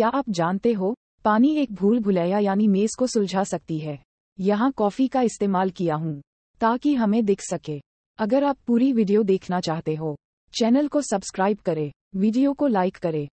क्या आप जानते हो पानी एक भूल भुलैया यानी मेज को सुलझा सकती है यहाँ कॉफी का इस्तेमाल किया हूँ ताकि हमें दिख सके अगर आप पूरी वीडियो देखना चाहते हो चैनल को सब्सक्राइब करें वीडियो को लाइक करें